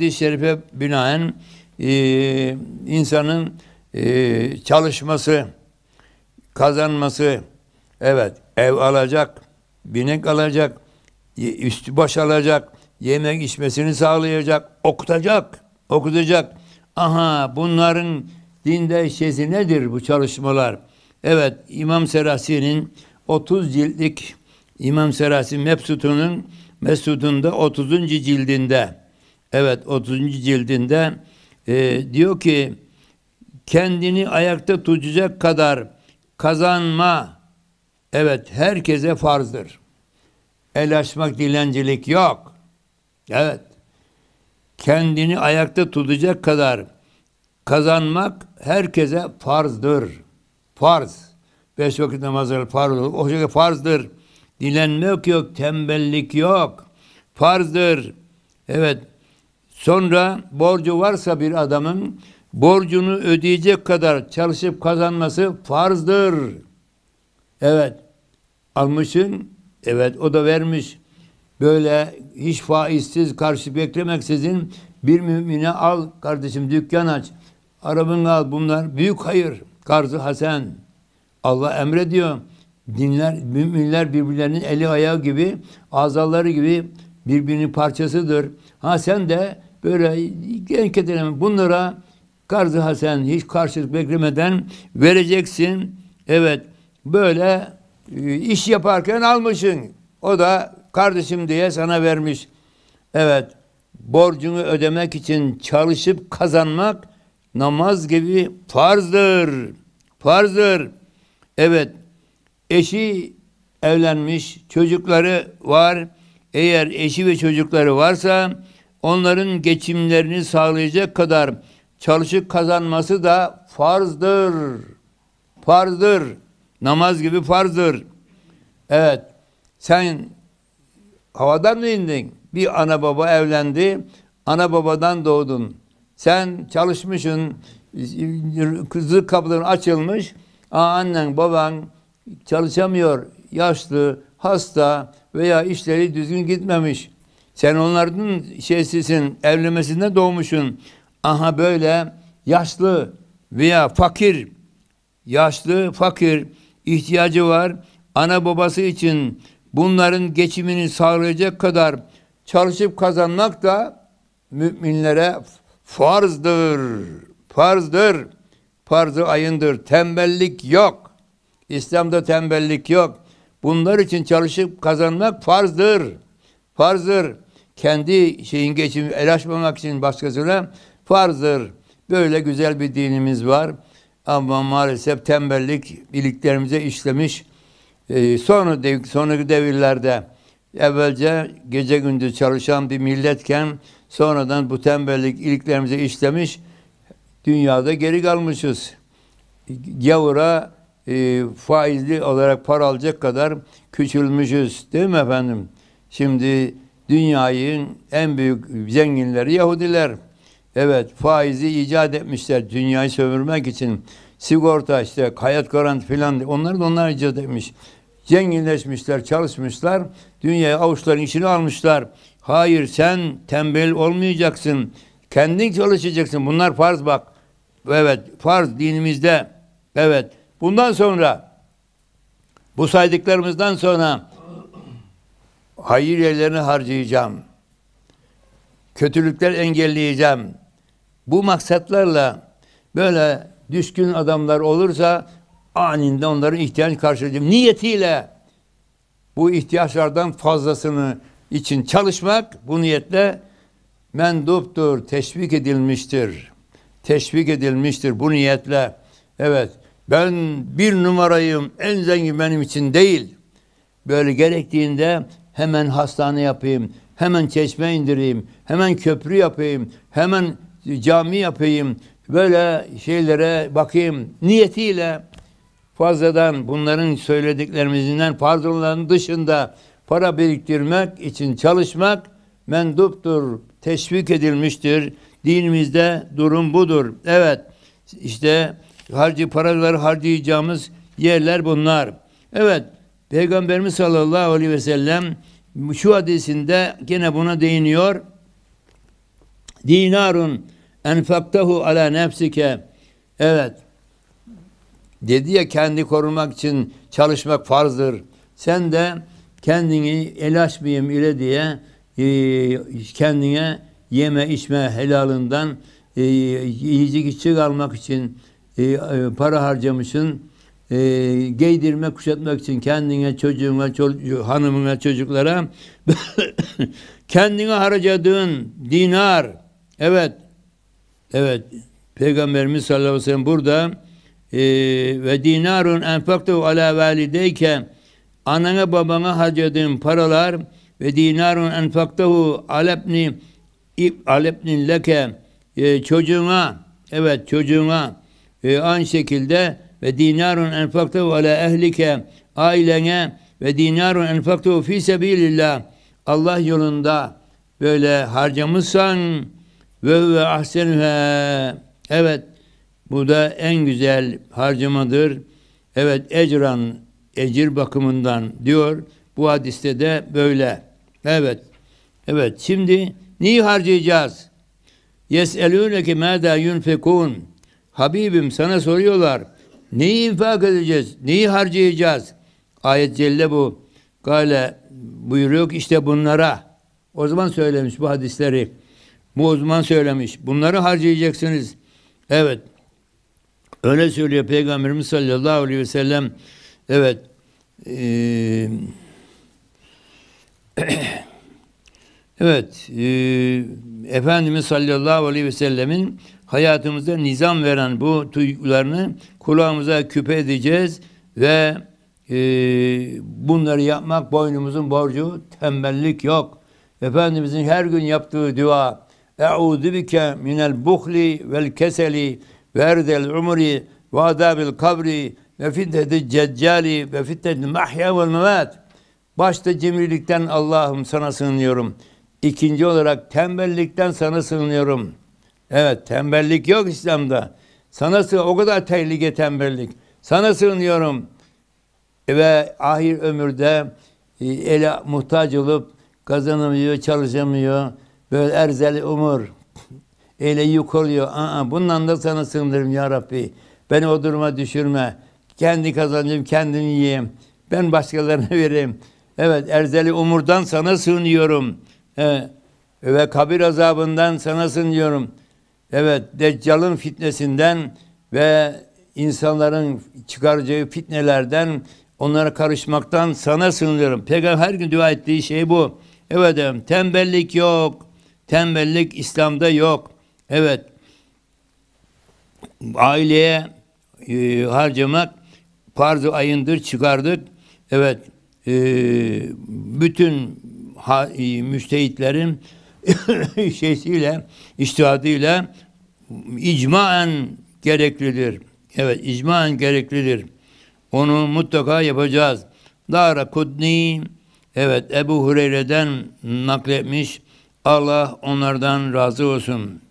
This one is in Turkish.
hadis-i şerife binaen e, insanın e, çalışması, kazanması, evet ev alacak, binek alacak, üstü baş alacak, yemek içmesini sağlayacak, okutacak, okutacak. Aha bunların dinde şeysi nedir bu çalışmalar? Evet İmam Serasi'nin 30 ciltlik İmam Serasi Mebsut'unun Mesud'un da 30. cildinde Evet 30. cildinde e, diyor ki kendini ayakta tutacak kadar kazanma evet herkese farzdır. El açmak dilencilik yok. Evet. Kendini ayakta tutacak kadar kazanmak herkese farzdır. Farz. Beş vakit namazları farz olur. O şekilde farzdır. Dilenmek yok, tembellik yok. Farzdır. Evet, Sonra borcu varsa bir adamın borcunu ödeyecek kadar çalışıp kazanması farzdır. Evet. Almışsın. Evet o da vermiş. Böyle hiç faizsiz karşı beklemeksizin bir mümine al kardeşim dükkan aç. Arabını al bunlar. Büyük hayır. Karzı Hasan. Allah emrediyor. Dinler, müminler birbirlerinin eli ayağı gibi, azaları gibi birbirinin parçasıdır. Ha sen de böyle genç bunlara karz hasen hiç karşılık beklemeden vereceksin. Evet böyle e, iş yaparken almışsın. O da kardeşim diye sana vermiş. Evet borcunu ödemek için çalışıp kazanmak namaz gibi farzdır. Farzdır. Evet eşi evlenmiş çocukları var. Eğer eşi ve çocukları varsa onların geçimlerini sağlayacak kadar çalışıp kazanması da farzdır. Farzdır. Namaz gibi farzdır. Evet. Sen havadan mı indin? Bir ana baba evlendi. Ana babadan doğdun. Sen çalışmışsın. kızlık kapıların açılmış. Aa, annen baban çalışamıyor. Yaşlı, hasta veya işleri düzgün gitmemiş. Sen onların şeysisin, evlenmesinde doğmuşsun. Aha böyle yaşlı veya fakir, yaşlı, fakir, ihtiyacı var. Ana babası için bunların geçimini sağlayacak kadar çalışıp kazanmak da müminlere farzdır. Farzdır. Farzı ayındır. Tembellik yok. İslam'da tembellik yok. Bunlar için çalışıp kazanmak farzdır. Farzdır kendi şeyin geçim el açmamak için başkasına farzdır. Böyle güzel bir dinimiz var. Ama maalesef tembellik iliklerimize işlemiş. Ee, sonra dev, sonraki devirlerde evvelce gece gündüz çalışan bir milletken sonradan bu tembellik iliklerimize işlemiş. Dünyada geri kalmışız. Gavura e, faizli olarak para alacak kadar küçülmüşüz. Değil mi efendim? Şimdi Dünyanın en büyük zenginleri Yahudiler. Evet faizi icat etmişler dünyayı sömürmek için. Sigorta işte hayat garanti filan onları da onlar icat etmiş. Zenginleşmişler, çalışmışlar. Dünyayı avuçların içine almışlar. Hayır sen tembel olmayacaksın. Kendin çalışacaksın. Bunlar farz bak. Evet farz dinimizde. Evet. Bundan sonra bu saydıklarımızdan sonra hayır yerlerini harcayacağım. Kötülükler engelleyeceğim. Bu maksatlarla böyle düşkün adamlar olursa aninde onların ihtiyacını karşılayacağım. Niyetiyle bu ihtiyaçlardan fazlasını için çalışmak bu niyetle menduptur, teşvik edilmiştir. Teşvik edilmiştir bu niyetle. Evet, ben bir numarayım, en zengin benim için değil. Böyle gerektiğinde hemen hastane yapayım, hemen çeşme indireyim, hemen köprü yapayım, hemen cami yapayım, böyle şeylere bakayım niyetiyle fazladan bunların söylediklerimizden pardonların dışında para biriktirmek için çalışmak menduptur, teşvik edilmiştir. Dinimizde durum budur. Evet, işte harcı paraları harcayacağımız yerler bunlar. Evet, Peygamberimiz sallallahu aleyhi ve sellem şu hadisinde gene buna değiniyor. Dinarun enfaktahu ala nefsike. Evet. Dedi ya kendi korumak için çalışmak farzdır. Sen de kendini el açmayayım ile diye e, kendine yeme içme helalından e, yiyecek içecek almak için e, e, para harcamışsın e, giydirme, kuşatmak için kendine, çocuğuna, çol hanımına, çocuklara kendine harcadığın dinar. Evet. Evet. Peygamberimiz sallallahu aleyhi ve sellem burada e, ve dinarun enfaktu ala valideyke anana babana harcadığın paralar ve dinarun enfaktahu alepni alepnin leke e, çocuğuna evet çocuğuna e, aynı şekilde ve dinarun enfaktehu ala ehlike ailene ve dinarun enfaktehu fi sebilillah Allah yolunda böyle harcamışsan ve ve ahsenühe evet bu da en güzel harcamadır. Evet ecran ecir bakımından diyor. Bu hadiste de böyle. Evet. Evet şimdi neyi harcayacağız? Yeselûneke mâdâ yunfekûn. Habibim sana soruyorlar. Neyi infak edeceğiz? Neyi harcayacağız? Ayet celle bu. Gale buyuruyor ki işte bunlara. O zaman söylemiş bu hadisleri. Bu uzman söylemiş. Bunları harcayacaksınız. Evet. Öyle söylüyor Peygamberimiz sallallahu aleyhi ve sellem. Evet. Ee, evet. Ee, Efendimiz sallallahu aleyhi ve sellemin hayatımıza nizam veren bu duygularını kulağımıza küpe edeceğiz ve e, bunları yapmak boynumuzun borcu tembellik yok. Efendimizin her gün yaptığı dua Eûzu bike minel buhli vel keseli ve erdel umri ve adabil kabri ve fitneti ceccali ve fitneti mahya vel memat. Başta cimrilikten Allah'ım sana sığınıyorum. İkinci olarak tembellikten sana sığınıyorum.'' Evet tembellik yok İslam'da. Sana sığ o kadar tehlike tembellik. Sana sığınıyorum. E, ve ahir ömürde e, ele muhtaç olup kazanamıyor, çalışamıyor. Böyle erzeli umur. Ele yük oluyor. Aa, bundan da sana sığınırım ya Rabbi. Beni o duruma düşürme. Kendi kazanayım, kendim yiyeyim. Ben başkalarına vereyim. Evet, erzeli umurdan sana sığınıyorum. Evet. Ve kabir azabından sana sığınıyorum. Evet, Deccal'ın fitnesinden ve insanların çıkaracağı fitnelerden onlara karışmaktan sana sığınıyorum. Peygamber her gün dua ettiği şey bu. Evet tembellik yok. Tembellik İslam'da yok. Evet, aileye e, harcamak farz ayındır çıkardık. Evet, e, bütün ha, e, müstehitlerin şeysiyle, iştihadıyla icmaen gereklidir. Evet, icmaen gereklidir. Onu mutlaka yapacağız. Dara Kudni, evet Ebu Hureyre'den nakletmiş. Allah onlardan razı olsun.''